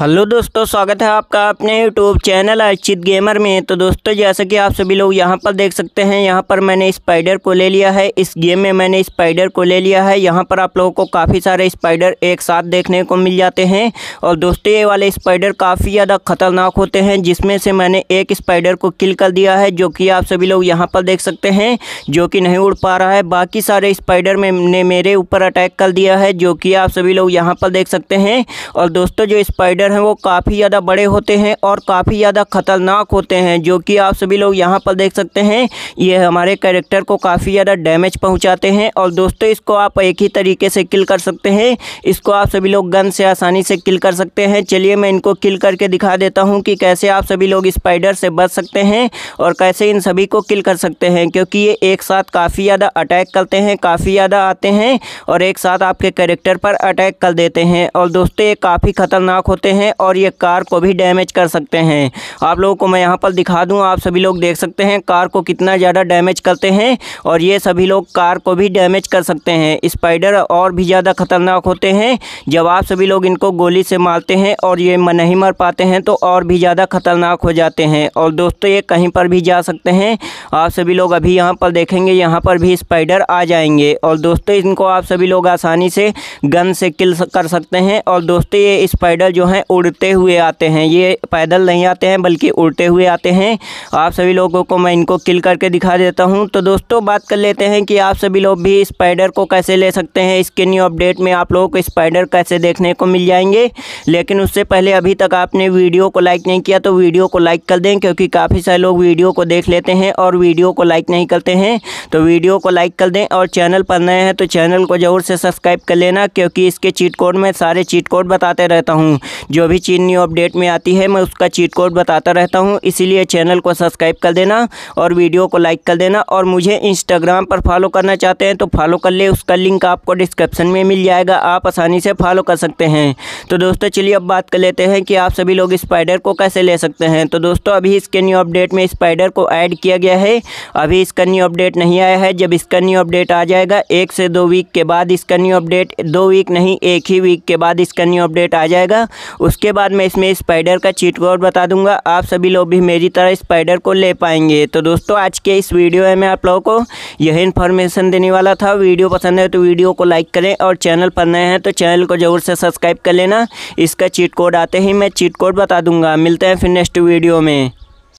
hello दोस्तों स्वागत है आपका अपने यूट्यूब चैनल अर्चित गेमर में तो दोस्तों जैसा कि आप सभी लोग यहां पर देख सकते हैं यहां पर मैंने स्पाइडर को ले लिया है इस गेम में मैंने स्पाइडर को ले लिया है यहां पर आप लोगों को काफ़ी सारे स्पाइडर एक साथ देखने को मिल जाते हैं और दोस्तों ये वाले स्पाइडर काफ़ी ज़्यादा खतरनाक होते हैं जिसमें से मैंने एक स्पाइडर को किल कर दिया है जो कि आप सभी लोग यहाँ पर देख सकते हैं जो कि नहीं उड़ पा रहा है बाकी सारे स्पाइडर में ने मेरे ऊपर अटैक कर दिया है जो कि आप सभी लोग यहाँ पर देख सकते हैं और दोस्तों जो स्पाइडर पेड़ हैं वो काफ़ी ज़्यादा बड़े होते हैं और काफ़ी ज़्यादा ख़तरनाक होते हैं जो कि आप सभी लोग यहाँ पर देख सकते हैं ये हमारे कैरेक्टर को काफ़ी ज़्यादा डैमेज पहुँचाते हैं और दोस्तों इसको आप एक ही तरीके से किल कर सकते हैं इसको आप सभी लोग गन से आसानी से किल कर सकते हैं चलिए मैं इनको किल करके दिखा देता हूँ कि कैसे आप सभी लोग स्पाइडर से बच सकते हैं और कैसे इन सभी को किल कर सकते हैं क्योंकि ये एक साथ काफ़ी ज़्यादा अटैक करते हैं काफ़ी ज़्यादा आते हैं और एक साथ आपके कैरेक्टर पर अटैक कर देते हैं और दोस्तों ये काफ़ी ख़तरनाक होते हैं हैं और ये कार को भी डैमेज कर सकते हैं आप लोगों को मैं यहाँ पर दिखा दूँ आप सभी लोग देख सकते हैं कार को कितना ज़्यादा डैमेज करते हैं और ये सभी लोग कार को भी डैमेज कर सकते हैं स्पाइडर और भी ज़्यादा ख़तरनाक होते हैं जब आप सभी लोग इनको गोली से मारते हैं और ये नहीं मर पाते हैं तो और भी ज़्यादा ख़तरनाक हो जाते हैं और दोस्तों ये कहीं पर भी जा सकते हैं आप सभी लोग अभी यहाँ पर देखेंगे यहाँ पर भी स्पाइडर आ जाएंगे और दोस्तों इनको आप सभी लोग आसानी से गन से किल कर सकते हैं और दोस्तों ये स्पाइडर जो हैं उड़ते हुए आते हैं ये पैदल नहीं आते हैं बल्कि उड़ते हुए आते हैं आप सभी लोगों को मैं इनको किल करके दिखा देता हूँ तो दोस्तों बात कर लेते हैं कि आप सभी लोग भी स्पाइडर को कैसे ले सकते हैं इसके न्यू अपडेट में आप लोगों को स्पाइडर कैसे देखने को मिल जाएंगे लेकिन उससे पहले अभी तक आपने वीडियो को लाइक नहीं किया तो वीडियो को लाइक कर दें क्योंकि काफ़ी सारे लोग वीडियो को देख लेते हैं और वीडियो को लाइक नहीं करते हैं तो वीडियो को लाइक कर दें और चैनल पर नए हैं तो चैनल को ज़रूर से सब्सक्राइब कर लेना क्योंकि इसके चीट कोड में सारे चीट कोड बताते रहता हूँ जो भी चीज़ न्यू अपडेट में आती है मैं उसका चीट कोड बताता रहता हूँ इसीलिए चैनल को सब्सक्राइब कर देना और वीडियो को लाइक कर देना और मुझे इंस्टाग्राम पर फॉलो करना चाहते हैं तो फॉलो कर ले उसका लिंक आपको डिस्क्रिप्शन में मिल जाएगा आप आसानी से फॉलो कर सकते हैं तो दोस्तों चलिए अब बात कर लेते हैं कि आप सभी लोग स्पाइडर को कैसे ले सकते हैं तो दोस्तों अभी इसके न्यू अपडेट में स्पाइडर को ऐड किया गया है अभी इसका न्यू अपडेट नहीं आया है जब इसका न्यू अपडेट आ जाएगा एक से दो वीक के बाद इसका न्यू अपडेट दो वीक नहीं एक ही वीक के बाद इसका न्यू अपडेट आ जाएगा उसके बाद मैं इसमें स्पाइडर का चीट कोड बता दूंगा आप सभी लोग भी मेरी तरह स्पाइडर को ले पाएंगे तो दोस्तों आज के इस वीडियो में मैं आप लोगों को यही इन्फॉर्मेशन देने वाला था वीडियो पसंद है तो वीडियो को लाइक करें और चैनल पर नए हैं तो चैनल को ज़रूर से सब्सक्राइब कर लेना इसका चीट कोड आते ही मैं चीट कोड बता दूंगा मिलते हैं फिर नेक्स्ट वीडियो में